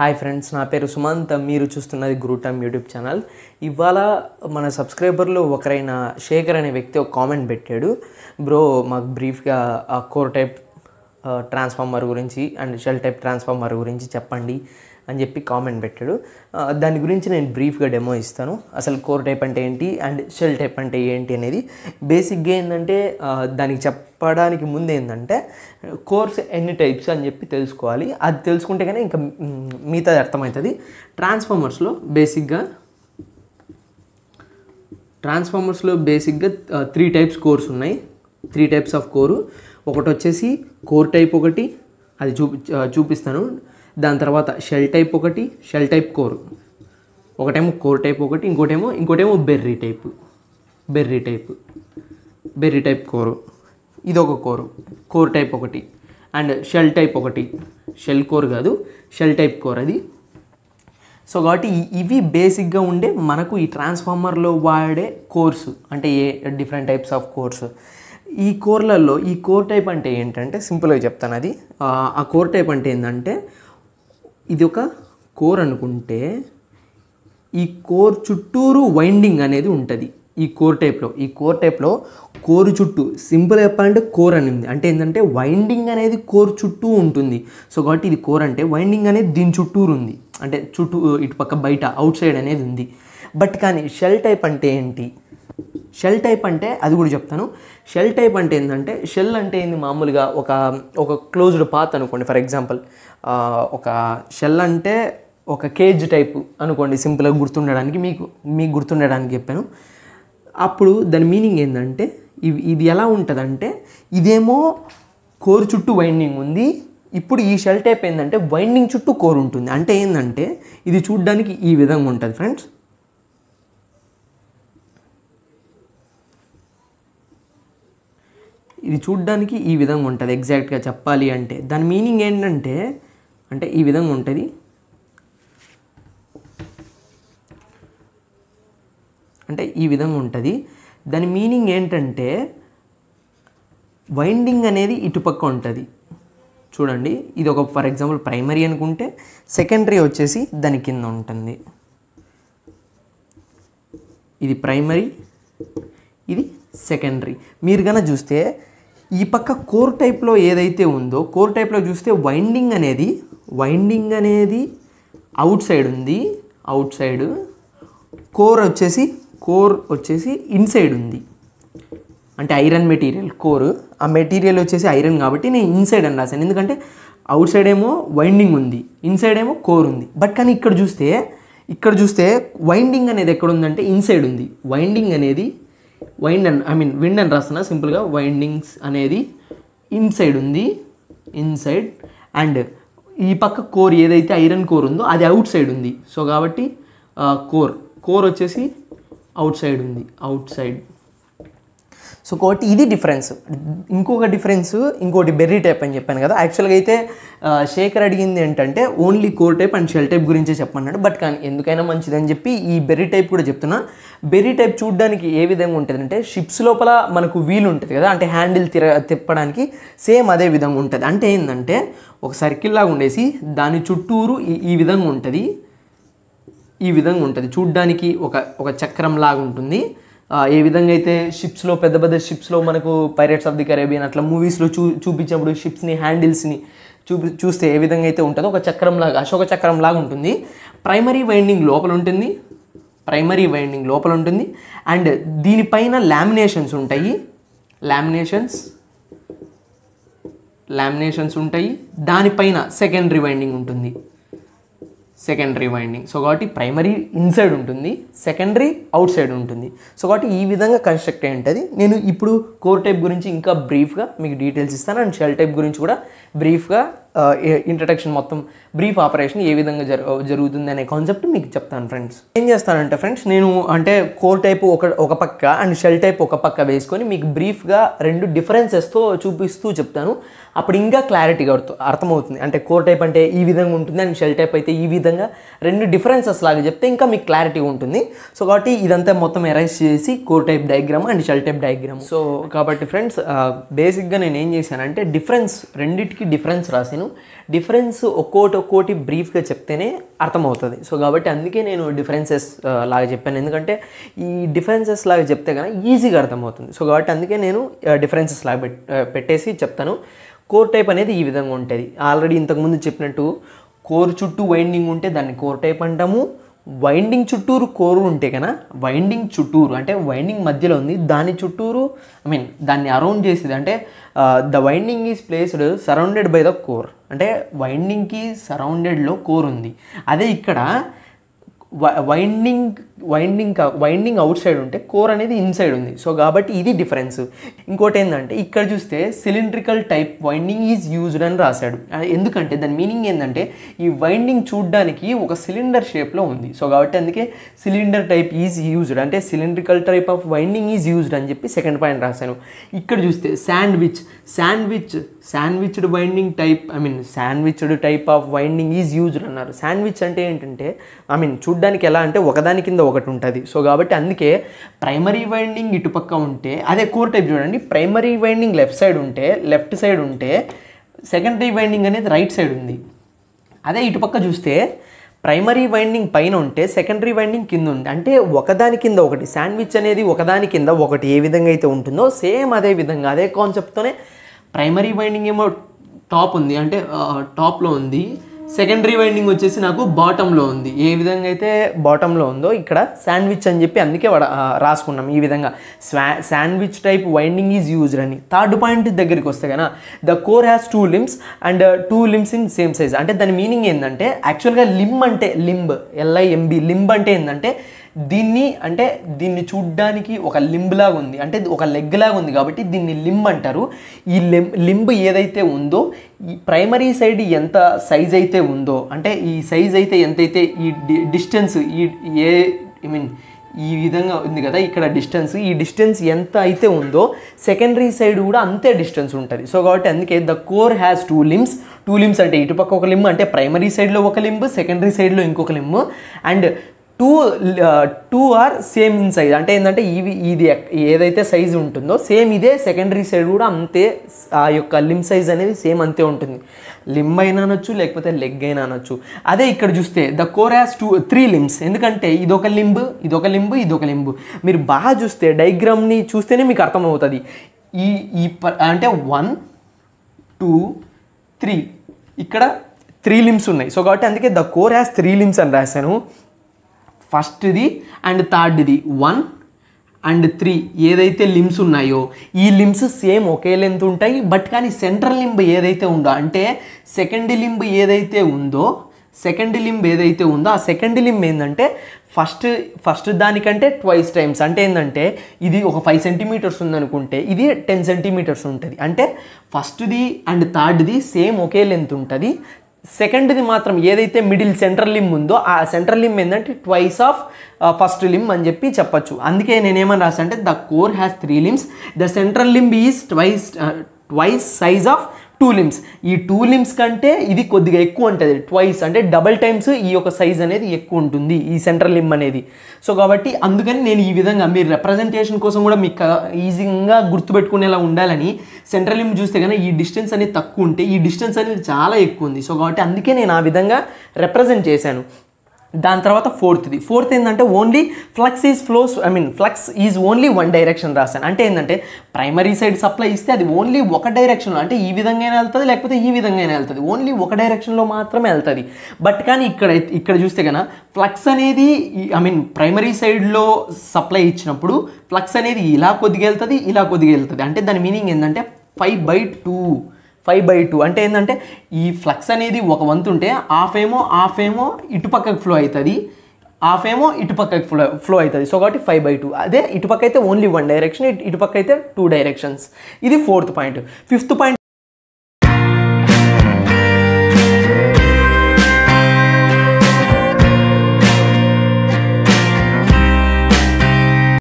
hi friends నా పేరు సుమంత్ మీరు చూస్తున్నది గ్రూటమ్ యూట్యూబ్ ఛానల్ ఇవాళ మన సబ్స్క్రైబర్లో ఒకరైన శేఖర్ అనే వ్యక్తి ఒక కామెంట్ పెట్టాడు బ్రో మాకు బ్రీఫ్గా ఆ కోర్ టైప్ ట్రాన్స్ఫార్మర్ గురించి అండ్ షెల్ టైప్ ట్రాన్స్ఫార్మర్ గురించి చెప్పండి అని చెప్పి కామెంట్ పెట్టాడు దాని గురించి నేను బ్రీఫ్గా డెమో ఇస్తాను అసలు కోర్ టైప్ అంటే ఏంటి అండ్ షెల్ టైప్ అంటే ఏంటి అనేది బేసిక్గా ఏంటంటే దానికి చెప్పడానికి ముందు ఏంటంటే కోర్స్ ఎన్ని టైప్స్ అని చెప్పి తెలుసుకోవాలి అది తెలుసుకుంటే కానీ ఇంకా మిగతాది అర్థమవుతుంది ట్రాన్స్ఫార్మర్స్లో బేసిక్గా ట్రాన్స్ఫార్మర్స్లో బేసిక్గా త్రీ టైప్స్ కోర్స్ ఉన్నాయి త్రీ టైప్స్ ఆఫ్ కోరు ఒకటి వచ్చేసి కోర్ టైప్ ఒకటి అది చూపి చూపిస్తాను దాని తర్వాత షెల్ టైప్ ఒకటి షెల్ టైప్ కోర్ ఒకటేమో కోర్ టైప్ ఒకటి ఇంకోటేమో ఇంకోటేమో Berry type Berry type Berry type core ఇది ఒక కోరు కోర్ టైప్ ఒకటి అండ్ షెల్ టైప్ ఒకటి షెల్ కోర్ కాదు షెల్ టైప్ కోర్ అది సో కాబట్టి ఇవి బేసిక్గా ఉండే మనకు ఈ ట్రాన్స్ఫార్మర్లో వాడే కోర్సు అంటే ఏ డిఫరెంట్ టైప్స్ ఆఫ్ కోర్స్ ఈ కోర్లలో ఈ కోర్ టైప్ అంటే ఏంటంటే సింపుల్గా చెప్తాను అది ఆ కోర్ టైప్ అంటే ఏంటంటే ఇది ఒక కోర్ అనుకుంటే ఈ కోర్ చుట్టూరు వైండింగ్ అనేది ఉంటుంది ఈ కోర్ టైప్లో ఈ కోర్ టైప్లో కోరు చుట్టూ సింపుల్ చెప్పాలంటే కోర్ అని ఉంది అంటే ఏంటంటే వైండింగ్ అనేది కోర్ చుట్టూ ఉంటుంది సో కాబట్టి ఇది కోర్ అంటే వైండింగ్ అనేది దీని చుట్టూరు ఉంది అంటే చుట్టూ ఇటుపక్క బయట అవుట్ సైడ్ అనేది ఉంది బట్ కానీ షెల్ టైప్ అంటే ఏంటి షెల్ టైప్ అంటే అది కూడా చెప్తాను షెల్ టైప్ అంటే ఏంటంటే షెల్ అంటే ఏంది మామూలుగా ఒక ఒక క్లోజ్డ్ పాత్ అనుకోండి ఫర్ ఎగ్జాంపుల్ ఒక షెల్ అంటే ఒక కేజ్ టైప్ అనుకోండి సింపుల్గా గుర్తుండడానికి మీకు మీకు గుర్తుండడానికి చెప్పాను అప్పుడు దాని మీనింగ్ ఏంటంటే ఇవి ఇది ఎలా ఉంటుందంటే ఇదేమో కోరు చుట్టూ వైండింగ్ ఉంది ఇప్పుడు ఈ షెల్ టైప్ ఏంటంటే వైండింగ్ చుట్టూ కోరు ఉంటుంది అంటే ఏంటంటే ఇది చూడడానికి ఈ విధంగా ఉంటుంది ఫ్రెండ్స్ ఇది చూడ్డానికి ఈ విధంగా ఉంటుంది ఎగ్జాక్ట్గా చెప్పాలి అంటే దాని మీనింగ్ ఏంటంటే అంటే ఈ విధంగా ఉంటుంది అంటే ఈ విధంగా ఉంటుంది దాని మీనింగ్ ఏంటంటే వైండింగ్ అనేది ఇటుపక్క ఉంటుంది చూడండి ఇది ఒక ఫర్ ఎగ్జాంపుల్ ప్రైమరీ అనుకుంటే సెకండరీ వచ్చేసి దాని కింద ఉంటుంది ఇది ప్రైమరీ ఇది సెకండరీ మీరు కన్నా చూస్తే ఈ పక్క కోర్ టైప్లో ఏదైతే ఉందో కోర్ టైప్లో చూస్తే వైండింగ్ అనేది వైండింగ్ అనేది అవుట్ సైడ్ ఉంది అవుట్ సైడ్ కోర్ వచ్చేసి కోర్ వచ్చేసి ఇన్సైడ్ ఉంది అంటే ఐరన్ మెటీరియల్ కోర్ ఆ మెటీరియల్ వచ్చేసి ఐరన్ కాబట్టి నేను ఇన్సైడ్ అని రాశాను ఎందుకంటే అవుట్ సైడ్ ఏమో వైండింగ్ ఉంది ఇన్సైడ్ ఏమో కోర్ ఉంది బట్ కానీ ఇక్కడ చూస్తే ఇక్కడ చూస్తే వైండింగ్ అనేది ఎక్కడ ఉందంటే ఇన్సైడ్ ఉంది వైండింగ్ అనేది wind and I mean wind అని రాస్తున్నా సింపుల్గా వైండింగ్స్ అనేది ఇన్సైడ్ ఉంది ఇన్సైడ్ అండ్ ఈ పక్క కోర్ ఏదైతే ఐరన్ కోర్ ఉందో అది అవుట్ సైడ్ ఉంది సో కాబట్టి కోర్ కోర్ వచ్చేసి అవుట్ సైడ్ ఉంది అవుట్ సైడ్ సో కాబట్టి ఇది డిఫరెన్స్ ఇంకొక డిఫరెన్స్ ఇంకోటి బెర్రీ టైప్ అని చెప్పాను కదా యాక్చువల్గా అయితే శేఖర్ అడిగింది ఏంటంటే only core type and shell type గురించే చెప్పన్నాడు బట్ కానీ ఎందుకైనా మంచిదని చెప్పి ఈ బెర్రీ టైప్ కూడా చెప్తున్నా బెర్రీ టైప్ చూడడానికి ఏ విధంగా ఉంటుందంటే షిప్స్ లోపల మనకు వీల్ ఉంటుంది కదా అంటే హ్యాండిల్ తిర తిప్పడానికి సేమ్ అదే విధంగా ఉంటుంది అంటే ఏంటంటే ఒక సర్కిల్ లాగా ఉండేసి దాని చుట్టూరు ఈ విధంగా ఉంటుంది ఈ విధంగా ఉంటుంది చూడ్డానికి ఒక ఒక చక్రం లాగా ఉంటుంది ఏ విధంగా అయితే షిప్స్లో పెద్ద పెద్ద షిప్స్లో మనకు పైరేట్స్ ఆఫ్ ది కరేబియన్ అట్లా మూవీస్లో చూ చూపించినప్పుడు షిప్స్ని హ్యాండిల్స్ని చూపి చూస్తే ఏ విధంగా అయితే ఉంటుందో ఒక చక్రం లాగా అశోక చక్రం లాగా ఉంటుంది ప్రైమరీ వైండింగ్ లోపల ఉంటుంది ప్రైమరీ వైండింగ్ లోపల ఉంటుంది అండ్ దీనిపైన లామినేషన్స్ ఉంటాయి లామినేషన్స్ లామినేషన్స్ ఉంటాయి దానిపైన సెకండరీ వైండింగ్ ఉంటుంది సెకండరీ వైండింగ్ సో కాబట్టి ప్రైమరీ ఇన్సైడ్ ఉంటుంది సెకండరీ అవుట్ సైడ్ ఉంటుంది సో కాబట్టి ఈ విధంగా కన్స్ట్రక్ట్ అయి ఉంటుంది నేను ఇప్పుడు కోర్ టైప్ గురించి ఇంకా బ్రీఫ్గా మీకు డీటెయిల్స్ ఇస్తాను అండ్ షెల్ టైప్ గురించి కూడా బ్రీఫ్గా ఇంట్రడక్షన్ మొత్తం బ్రీఫ్ ఆపరేషన్ ఏ విధంగా జరు జరుగుతుంది అనే కాన్సెప్ట్ మీకు చెప్తాను ఫ్రెండ్స్ ఏం చేస్తానంటే ఫ్రెండ్స్ నేను అంటే కోర్ టైప్ ఒక ఒక పక్క అండ్ షెల్ టైప్ ఒక పక్క వేసుకొని మీకు బ్రీఫ్గా రెండు డిఫరెన్సెస్తో చూపిస్తూ చెప్తాను అప్పుడు ఇంకా క్లారిటీగా అర్థమవుతుంది అంటే కోర్ టైప్ అంటే ఈ విధంగా ఉంటుంది అండ్ షెల్ టైప్ అయితే ఈ విధంగా రెండు డిఫరెన్సెస్ లాగా చెప్తే ఇంకా మీకు క్లారిటీ ఉంటుంది సో కాబట్టి ఇదంతా మొత్తం ఎరైజ్ చేసి core type diagram and shell type diagram so కాబట్టి ఫ్రెండ్స్ బేసిక్గా నేను ఏం చేశానంటే డిఫరెన్స్ రెండింటికి డిఫరెన్స్ రాశాను డిఫరెన్స్ ఒక్కోటి ఒక్కోటి బ్రీఫ్గా చెప్తేనే అర్థమవుతుంది సో కాబట్టి అందుకే నేను డిఫరెన్సెస్ లాగా చెప్పాను ఎందుకంటే ఈ డిఫరెన్సెస్ లాగా చెప్తే కనుక ఈజీగా అర్థమవుతుంది సో కాబట్టి అందుకే నేను డిఫరెన్సెస్ లాగా పెట్టేసి చెప్తాను కోర్ టైప్ అనేది ఈ విధంగా ఉంటుంది ఆల్రెడీ ఇంతకుముందు చెప్పినట్టు కోర్ చుట్టూ వైండింగ్ ఉంటే దాన్ని కోర్ టైప్ అంటాము వైండింగ్ చుట్టూరు కోరు ఉంటే కదా వైండింగ్ చుట్టూరు అంటే వైండింగ్ మధ్యలో ఉంది దాని చుట్టూరు ఐ మీన్ దాన్ని అరౌండ్ చేసేది అంటే the winding is placed surrounded by the core అంటే వైండింగ్కి సరౌండెడ్లో కోర్ ఉంది అదే ఇక్కడ winding winding winding outside ఉంటే కోర్ అనేది ఇన్సైడ్ ఉంది సో కాబట్టి ఇది డిఫరెన్స్ ఇంకోటి ఏంటంటే ఇక్కడ చూస్తే cylindrical type winding is used అని రాశాడు ఎందుకంటే దాని మీనింగ్ ఏంటంటే ఈ వైండింగ్ చూడడానికి ఒక సిలిండర్ షేప్లో ఉంది సో కాబట్టి అందుకే సిలిండర్ టైప్ ఈజ్ యూజ్డ్ అంటే cylindrical type of winding is used అని చెప్పి సెకండ్ పాయింట్ రాశాను ఇక్కడ చూస్తే sandwich sandwich sandwiched winding type I mean sandwiched type of winding is used అన్నారు శాండ్విచ్ అంటే ఏంటంటే ఐ మీన్ చూడ చూడ్డానికి ఎలా అంటే ఒకదాని కింద ఒకటి ఉంటుంది సో కాబట్టి అందుకే ప్రైమరీ వైండింగ్ ఇటుపక్క ఉంటే అదే కోర్ టైప్ చూడండి ప్రైమరీ వైండింగ్ లెఫ్ట్ సైడ్ ఉంటే లెఫ్ట్ సైడ్ ఉంటే సెకండరీ వైండింగ్ అనేది రైట్ సైడ్ ఉంది అదే ఇటుపక్క చూస్తే ప్రైమరీ వైండింగ్ పైన ఉంటే సెకండరీ వైండింగ్ కింద ఉంది అంటే ఒకదాని కింద ఒకటి శాండ్విచ్ అనేది ఒకదాని కింద ఒకటి ఏ విధంగా అయితే ఉంటుందో సేమ్ అదే విధంగా అదే కాన్సెప్ట్తోనే ప్రైమరీ వైండింగ్ ఏమో టాప్ ఉంది అంటే టాప్లో ఉంది సెకండరీ వైండింగ్ వచ్చేసి నాకు బాటంలో ఉంది ఏ విధంగా అయితే బాటంలో ఉందో ఇక్కడ శాండ్విచ్ అని చెప్పి అందుకే రాసుకున్నాం ఈ విధంగా స్వా sandwich type winding is used అని థర్డ్ పాయింట్ దగ్గరికి వస్తే కదా the core has two limbs and two limbs in same size అంటే దాని మీనింగ్ ఏంటంటే యాక్చువల్గా లిమ్ అంటే లింబ్ ఎల్ఐఎంబి లింబ్ అంటే ఏంటంటే దీన్ని అంటే దీన్ని చూడ్డానికి ఒక లింబ్ లాగా ఉంది అంటే ఒక లెగ్ లాగా ఉంది కాబట్టి దీన్ని లింబ్ అంటారు ఈ లింబ్ ఏదైతే ఉందో ఈ ప్రైమరీ సైడ్ ఎంత సైజ్ అయితే ఉందో అంటే ఈ సైజ్ అయితే ఎంతైతే ఈ డిస్టెన్స్ ఈ ఏ ఐ మీన్ ఈ విధంగా ఉంది కదా ఇక్కడ డిస్టెన్స్ ఈ డిస్టెన్స్ ఎంత అయితే ఉందో సెకండరీ సైడ్ కూడా అంతే డిస్టెన్స్ ఉంటుంది సో కాబట్టి అందుకే the core has two limbs two limbs అంటే ఇటుపక్క ఒక లిమ్ అంటే ప్రైమరీ సైడ్లో ఒక లింబ్ సెకండరీ సైడ్లో ఇంకొక limb and two two are same in size అంటే ఏంటంటే ఇవి ఇది ఏదైతే సైజ్ ఉంటుందో సేమ్ ఇదే సెకండరీ సైడ్ కూడా అంతే ఆ యొక్క లిమ్ సైజ్ అనేది సేమ్ అంతే ఉంటుంది లిమ్ అయినా అనొచ్చు లేకపోతే లెగ్ అయినా అనొచ్చు అదే ఇక్కడ చూస్తే the core has two three limbs ఎందుకంటే ఇదొక లింబ్ ఇదొక లింబ్ ఇదొక లింబ్ మీరు బాగా చూస్తే డైగ్రామ్ని చూస్తేనే మీకు అర్థమవుతుంది ఈ ఈ అంటే వన్ టూ త్రీ ఇక్కడ త్రీ లిమ్స్ ఉన్నాయి సో కాబట్టి అందుకే the core has three limbs అని రాశాను ఫస్ట్ది అండ్ థర్డ్ది వన్ అండ్ త్రీ ఏదైతే లిమ్స్ ఉన్నాయో ఈ లిమ్స్ సేమ్ ఒకే లెంత్ ఉంటాయి బట్ కానీ సెంట్రల్ లింబ్ ఏదైతే ఉందో అంటే సెకండ్ లింబ్ ఏదైతే ఉందో సెకండ్ లింబ్ ఏదైతే ఉందో ఆ సెకండ్ లింబ్ ఏంటంటే ఫస్ట్ ఫస్ట్ దానికంటే ట్వైస్ టైమ్స్ అంటే ఏంటంటే ఇది ఒక ఫైవ్ సెంటీమీటర్స్ ఉందనుకుంటే ఇది టెన్ సెంటీమీటర్స్ ఉంటుంది అంటే ఫస్ట్ది అండ్ థర్డ్ది సేమ్ ఒకే లెంత్ ఉంటుంది సెకండ్ది మాత్రం ఏదైతే మిడిల్ సెంట్రల్ లిమ్ ఉందో ఆ సెంట్రల్ లిమ్ ఏంటంటే ట్వైస్ ఆఫ్ ఫస్ట్ లిమ్ అని చెప్పి చెప్పచ్చు అందుకే నేనేమని రాశా అంటే the core has three limbs the central limb is twice twice size of two limbs ఈ టూ లిమ్స్ కంటే ఇది కొద్దిగా ఎక్కువ ఉంటుంది ట్వైస్ అంటే డబల్ టైమ్స్ ఈ యొక్క సైజ్ అనేది ఎక్కువ ఉంటుంది ఈ సెంట్రల్ లిమ్ అనేది సో కాబట్టి అందుకని నేను ఈ విధంగా మీరు రిప్రజెంటేషన్ కోసం కూడా మీకు ఈజీగా గుర్తుపెట్టుకునేలా ఉండాలని సెంట్రల్ లిమ్ చూస్తే కానీ ఈ డిస్టెన్స్ అనేది తక్కువ ఉంటే ఈ డిస్టెన్స్ అనేది చాలా ఎక్కువ ఉంది సో కాబట్టి అందుకే నేను ఆ విధంగా రిప్రజెంట్ చేశాను దాని తర్వాత ఫోర్త్ది ఫోర్త్ ఏంటంటే only flux is flows I mean flux is only one direction రాశాను అంటే ఏంటంటే ప్రైమరీ సైడ్ సప్లై ఇస్తే అది ఓన్లీ ఒక డైరెక్షన్లో అంటే ఈ విధంగా వెళ్తుంది లేకపోతే ఈ విధంగా వెళ్తుంది ఓన్లీ ఒక డైరెక్షన్లో మాత్రమే వెళ్తుంది బట్ కానీ ఇక్కడ ఇక్కడ చూస్తే కన్నా ఫ్లక్స్ అనేది ఐ మీన్ ప్రైమరీ సైడ్లో సప్లై ఇచ్చినప్పుడు ఫ్లక్స్ అనేది ఇలా కొద్దిగా వెళ్తుంది ఇలా కొద్దిగా వెళ్తుంది అంటే దాని మీనింగ్ ఏంటంటే five by two five by two అంటే ఏంటంటే ఈ ఫ్లక్స్ అనేది ఒక వంతు ఉంటే హాఫ్ ఏమో హాఫ్ ఏమో ఇటుపక్కకు ఫ్లో అవుతుంది హాఫ్ ఏమో ఇటుపక్కకి ఫ్లో ఫ్లో అవుతుంది సో కాబట్టి ఫైవ్ బై టూ అదే ఇటుపక్క అయితే ఓన్లీ వన్ డైరెక్షన్ ఇటుపక్క అయితే టూ డైరెక్షన్స్ ఇది ఫోర్త్ పాయింట్ ఫిఫ్త్ పాయింట్